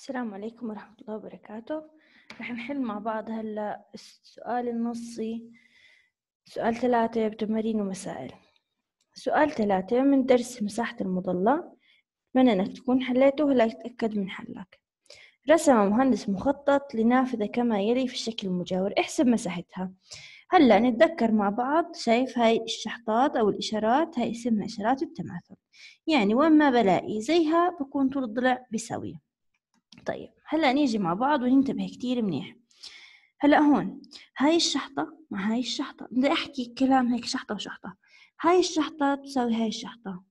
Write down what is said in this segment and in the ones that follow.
السلام عليكم ورحمة الله وبركاته رح نحل مع بعض هلا السؤال النصي سؤال ثلاثة بتمارين ومسائل سؤال ثلاثة من درس مساحة المضلة أتمنى أنك تكون حليته وهلا تتأكد من حلك رسم مهندس مخطط لنافذة كما يلي في الشكل المجاور احسب مساحتها هلا نتذكر مع بعض شايف هاي الشحطات او الاشارات هاي اسمها اشارات التماثل يعني وين ما بلاقي زيها بكون طول الضلع بيساوي طيب هلا نيجي مع بعض وننتبه كتير منيح هلا هون هاي الشحطة مع هاي الشحطة بدي أحكي كلام هيك شحطة وشحطة هاي الشحطة تساوي هاي الشحطة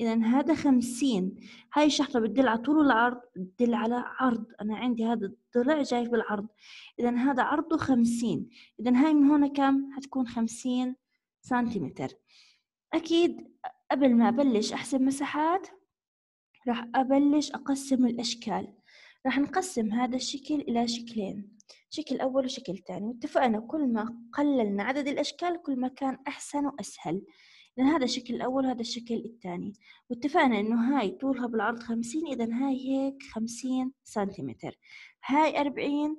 إذا هذا خمسين هاي الشحطة بتدل على طول العرض بتدل على عرض أنا عندي هذا الضلع جاي بالعرض إذا هذا عرضه خمسين إذا هاي من هون كم هتكون خمسين سنتيمتر أكيد قبل ما أبلش أحسب مساحات راح أبلش أقسم الأشكال راح نقسم هذا الشكل إلى شكلين شكل أول وشكل ثاني واتفقنا كل ما قللنا عدد الأشكال كل ما كان أحسن وأسهل لأن هذا الشكل الأول وهذا الشكل الثاني واتفقنا إنه هاي طولها بالعرض خمسين إذا هاي هيك خمسين سنتيمتر هاي أربعين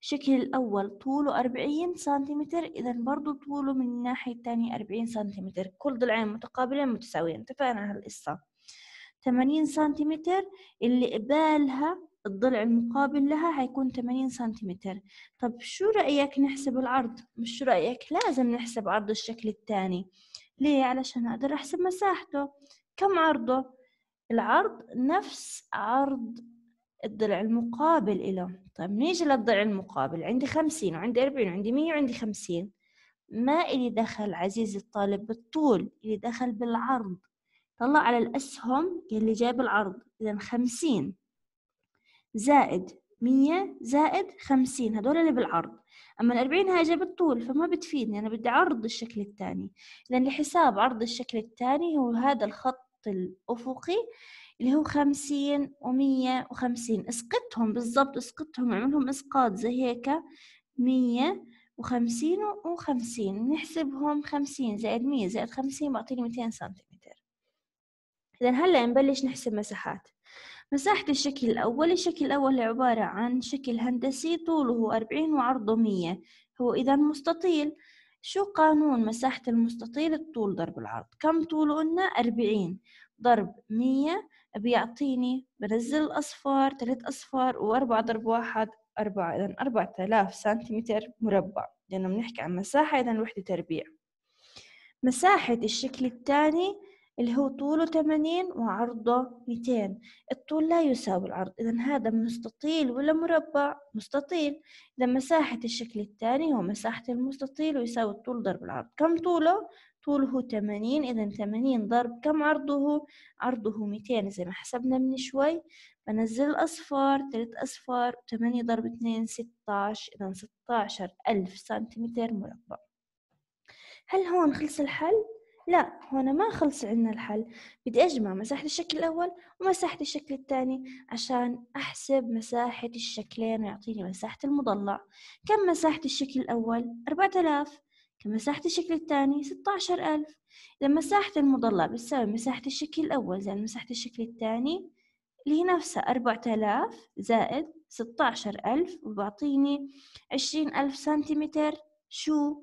الشكل الأول طوله أربعين سنتيمتر إذا برضو طوله من الناحية الثانية أربعين سنتيمتر كل ضلعين متقابلين متساويين اتفقنا على القصة ثمانين سنتيمتر اللي قبالها الضلع المقابل لها هيكون 80 سنتيمتر طب شو رأيك نحسب العرض مش شو رأيك لازم نحسب عرض الشكل الثاني ليه علشان أقدر أحسب مساحته كم عرضه العرض نفس عرض الضلع المقابل له طيب نيجي للضلع المقابل عندي خمسين وعندي أربعين وعندي مية وعندي خمسين ما إلي دخل عزيزي الطالب بالطول إلي دخل بالعرض طلع على الأسهم اللي جايب العرض إذا خمسين زائد 100 زائد 50 هدول اللي بالعرض أما الأربعين هاي جاب الطول فما بتفيدني أنا بدي عرض الشكل الثاني لأن لحساب عرض الشكل الثاني هو هذا الخط الأفقي اللي هو خمسين ومية وخمسين اسقطهم بالضبط اسقطهم اعملهم اسقاط زي هيك مية وخمسين وخمسين نحسبهم خمسين زائد مية زائد خمسين بعطيني ميتين سنتيمتر إذا هلأ نبلش نحسب مساحات مساحة الشكل الأول الشكل الأول عبارة عن شكل هندسي طوله أربعين وعرضه مية هو إذا مستطيل شو قانون مساحة المستطيل الطول ضرب العرض كم طوله قلنا أربعين ضرب مية بيعطيني بنزل الأصفار ثلاث أصفار وأربعة ضرب واحد أربعة إذا أربعة آلاف سنتيمتر مربع لأنه بنحكي عن مساحة إذا وحدة تربيع مساحة الشكل الثاني اللي هو طوله 80 وعرضه 200 الطول لا يساوي العرض إذا هذا مستطيل ولا مربع مستطيل إذا مساحة الشكل الثاني هو مساحة المستطيل ويساوي الطول ضرب العرض كم طوله؟ طوله 80 إذا 80 ضرب كم عرضه؟ عرضه 200 زي ما حسبنا من شوي بنزل الأصفار تلت أصفار 8 ضرب 2 16 إذا 16 ألف سنتيمتر مربع هل هون خلص الحل؟ لا هنا ما خلص عندنا الحل بدي أجمع مساحة الشكل الأول ومساحة الشكل الثاني عشان أحسب مساحة الشكلين ويعطيني مساحة المضلع كم مساحة الشكل الأول؟ 4000 كم مساحة الشكل الثاني؟ 16000 إذا مساحة المضلع بتساوي مساحة الشكل الأول زائد مساحة الشكل الثاني اللي هي نفسها 4000 زائد 16000 وبعطيني 20000 سنتيمتر شو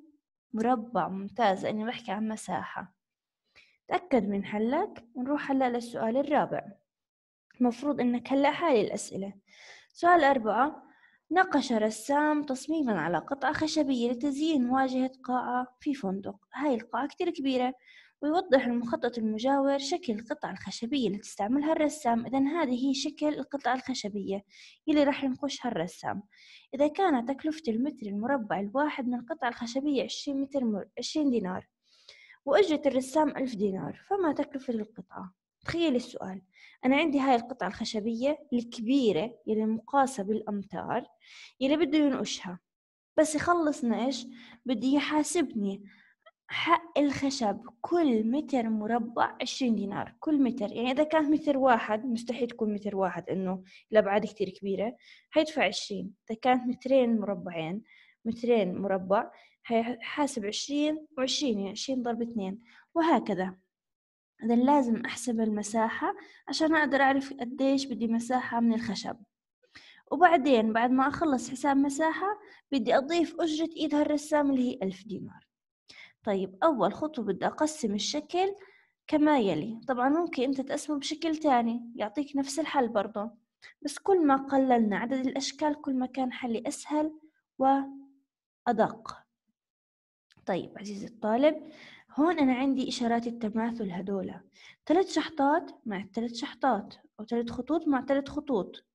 مربع ممتاز لأني بحكي عن مساحة تأكد من حلك ونروح هلأ للسؤال الرابع المفروض إنك هلأ حالي الأسئلة سؤال أربعة نقش رسام تصميما على قطعة خشبية لتزيين واجهة قاعة في فندق هاي القاعة كتير كبيرة ويوضح المخطط المجاور شكل القطعة الخشبية اللي تستعملها الرسام إذا هذه هي شكل القطعة الخشبية اللي راح ينقشها الرسام إذا كانت تكلفة المتر المربع الواحد من القطعة الخشبية عشرين متر مر... 20 دينار وأجرة الرسام ألف دينار فما تكلفة القطعة؟ تخيل السؤال أنا عندي هاي القطعة الخشبية الكبيرة يلي مقاسة بالأمتار يلي بده ينقشها بس يخلصنا إيش؟ بده يحاسبني حق الخشب كل متر مربع 20 دينار كل متر يعني إذا كانت متر واحد مستحيل تكون متر واحد إنه الأبعاد كثير كبيرة حيدفع 20 إذا كانت مترين مربعين مترين مربع حاسب 20 و20 يعني 20 ضرب 2 وهكذا إذا لازم أحسب المساحة عشان أقدر أعرف قديش بدي مساحة من الخشب وبعدين بعد ما أخلص حساب مساحة بدي أضيف أجرة إيد هالرسام اللي هي 1000 دينار طيب أول خطوة بدي أقسم الشكل كما يلي طبعا ممكن أنت تقسمه بشكل تاني يعطيك نفس الحل برضه بس كل ما قللنا عدد الأشكال كل ما كان حلي أسهل وأدق طيب عزيزي الطالب هون أنا عندي إشارات التماثل هدول ثلاث شحطات مع ثلاث شحطات أو ثلاث خطوط مع ثلاث خطوط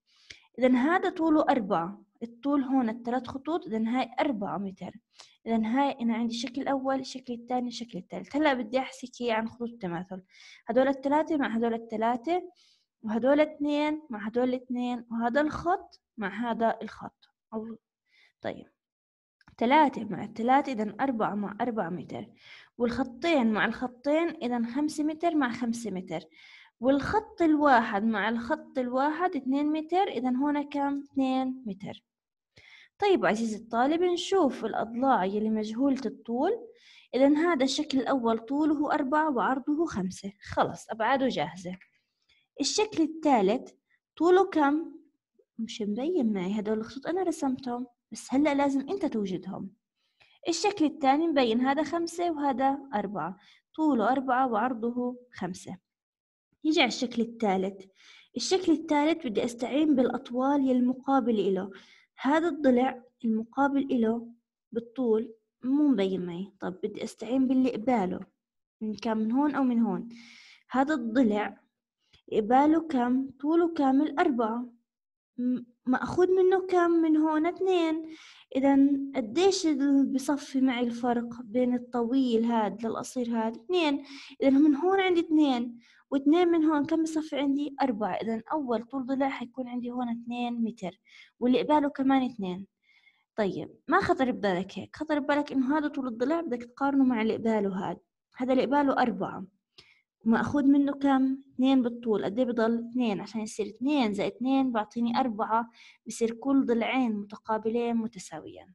إذا هذا طوله أربعة الطول هون الثلاث خطوط إذا هاي أربعة متر إذا هاي أنا عندي شكل أول شكل الثاني شكل الثالث هلا بدي أحكي عن خطوط التماثل هدول الثلاثة مع هدول الثلاثة وهدول اثنين مع هدول الاثنين وهذا الخط مع هذا الخط أو طيب ثلاثة مع الثلاثة إذا أربعة مع أربعة متر والخطين مع الخطين إذا خمسة متر مع خمسة متر والخط الواحد مع الخط الواحد اتنين متر إذا هنا كم اتنين متر طيب عزيزي الطالب نشوف الأضلاع يلي مجهولة الطول إذا هذا الشكل الأول طوله أربعة وعرضه خمسة خلص أبعاده جاهزة الشكل الثالث طوله كم؟ مش مبين معي هدول الخطوط أنا رسمتهم بس هلأ لازم أنت توجدهم الشكل الثاني مبين هذا خمسة وهذا أربعة طوله أربعة وعرضه خمسة نيجي على الشكل الثالث الشكل الثالث بدي أستعين بالأطوال المقابل إله هذا الضلع المقابل إله بالطول مو مبين معي طب بدي أستعين باللي قباله من كان من هون أو من هون هذا الضلع قباله كم طوله كامل أربعة مأخوذ منه كم من هون اثنين إذا قديش بصفي معي الفرق بين الطويل هاد للقصير هاد اثنين إذا من هون عندي اثنين واثنين من هون كم بصفي عندي أربعة إذا أول طول ضلع حيكون عندي هون اثنين متر واللي قباله كمان اثنين طيب ما خطر ببالك هيك خطر ببالك إنه هذا طول الضلع بدك تقارنه مع اللي قباله هذا هذا اللي قباله أربعة ومأخوذ منه كم؟ اثنين بالطول قد ايه بضل؟ اثنين عشان يصير اثنين زائد اثنين بعطيني أربعة بصير كل ضلعين متقابلين متساويين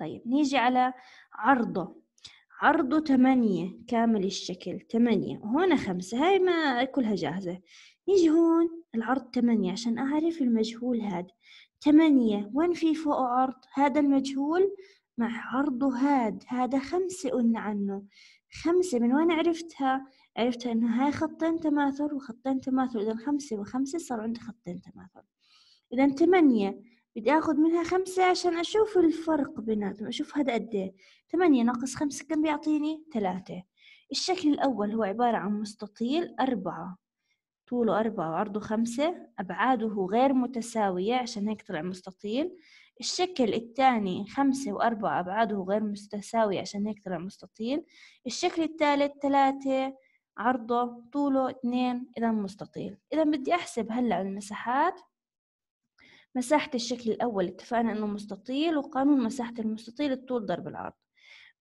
طيب نيجي على عرضه عرضه تمانية كامل الشكل تمانية وهنا خمسة هاي ما كلها جاهزة يجي هون العرض تمانية عشان أعرف المجهول هاد تمانية وين في فوقه عرض هذا المجهول مع عرضه هاد هذا خمسة قلنا عنه خمسة من وين عرفتها عرفتها إنه هاي خطين تماثل وخطين تماثل إذا خمسة وخمسة صار عندي خطين تماثل إذا تمانية بدي اخذ منها خمسة عشان اشوف الفرق بيناتهم اشوف هذا قد ايه ثمانية ناقص خمسة كم بيعطيني ثلاثة الشكل الاول هو عبارة عن مستطيل أربعة طوله أربعة وعرضه خمسة أبعاده غير متساوية عشان هيك طلع مستطيل الشكل الثاني خمسة وأربعة أبعاده غير متساوية عشان هيك طلع مستطيل الشكل الثالث ثلاثة عرضه طوله اثنين إذا مستطيل إذا بدي أحسب هلأ المساحات مساحة الشكل الأول اتفقنا أنه مستطيل وقانون مساحة المستطيل الطول ضرب العرض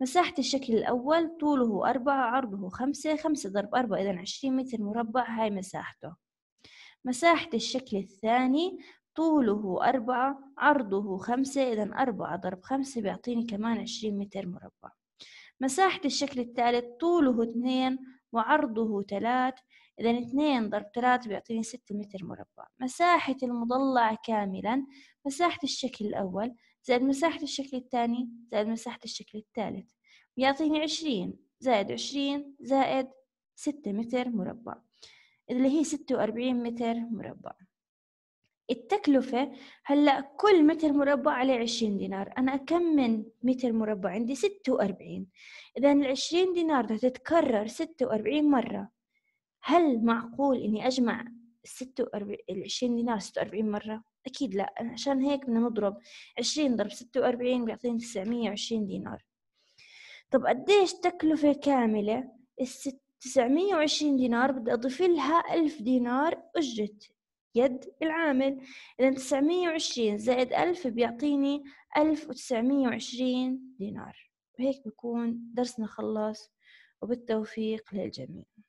مساحة الشكل الأول طوله أربعة عرضه خمسة خمسة ضرب أربعة إذا عشرين متر مربع هاي مساحته مساحة الشكل الثاني طوله أربعة عرضه خمسة إذا أربعة ضرب خمسة بيعطيني كمان عشرين متر مربع مساحة الشكل الثالث طوله اثنين وعرضه ثلاث إذا اثنين ضرب ثلاثة بيعطيني ستة متر مربع مساحة المضلع كاملا مساحة الشكل الأول زائد مساحة الشكل الثاني زائد مساحة الشكل الثالث بيعطيني عشرين زائد عشرين زائد ستة متر مربع اللي هي ستة وأربعين متر مربع التكلفة هلأ كل متر مربع عليه عشرين دينار أنا كم من متر مربع عندي ستة وأربعين إذا العشرين دينار بدها تتكرر ستة وأربعين مرة هل معقول إني أجمع 46 20 دينار 46 مرة؟ أكيد لا عشان هيك بدنا نضرب 20 ضرب 46 بيعطيني 920 دينار طب قديش تكلفة كاملة الست 920 دينار بدي أضيف لها 1000 دينار أجرة يد العامل إذا 920 زائد 1000 بيعطيني 1920 دينار وهيك بكون درسنا خلص وبالتوفيق للجميع